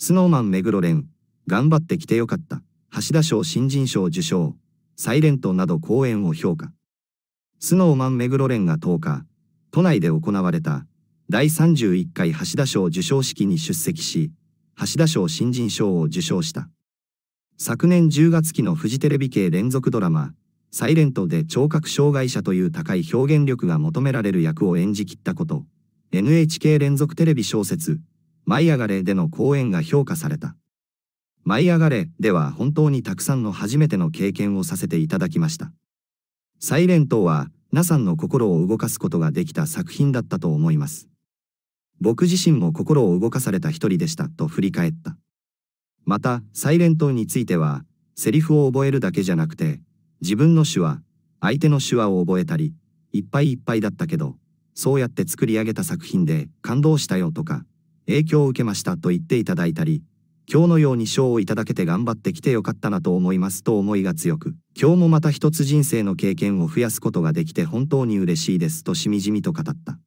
スノーマン目黒蓮、頑張ってきてよかった、橋田賞新人賞受賞、サイレントなど講演を評価。スノーマン目黒蓮が10日、都内で行われた第31回橋田賞受賞式に出席し、橋田賞新人賞を受賞した。昨年10月期のフジテレビ系連続ドラマ、サイレントで聴覚障害者という高い表現力が求められる役を演じきったこと、NHK 連続テレビ小説、舞い上がれでの講演が評価された。舞い上がれでは本当にたくさんの初めての経験をさせていただきました。サイレントは、ナさんの心を動かすことができた作品だったと思います。僕自身も心を動かされた一人でしたと振り返った。また、サイレントについては、セリフを覚えるだけじゃなくて、自分の手話、相手の手話を覚えたり、いっぱいいっぱいだったけど、そうやって作り上げた作品で感動したよとか、影響を受けましたと言っていただいたり、今日のように賞をいただけて頑張ってきてよかったなと思いますと思いが強く、今日もまた一つ人生の経験を増やすことができて本当に嬉しいですとしみじみと語った。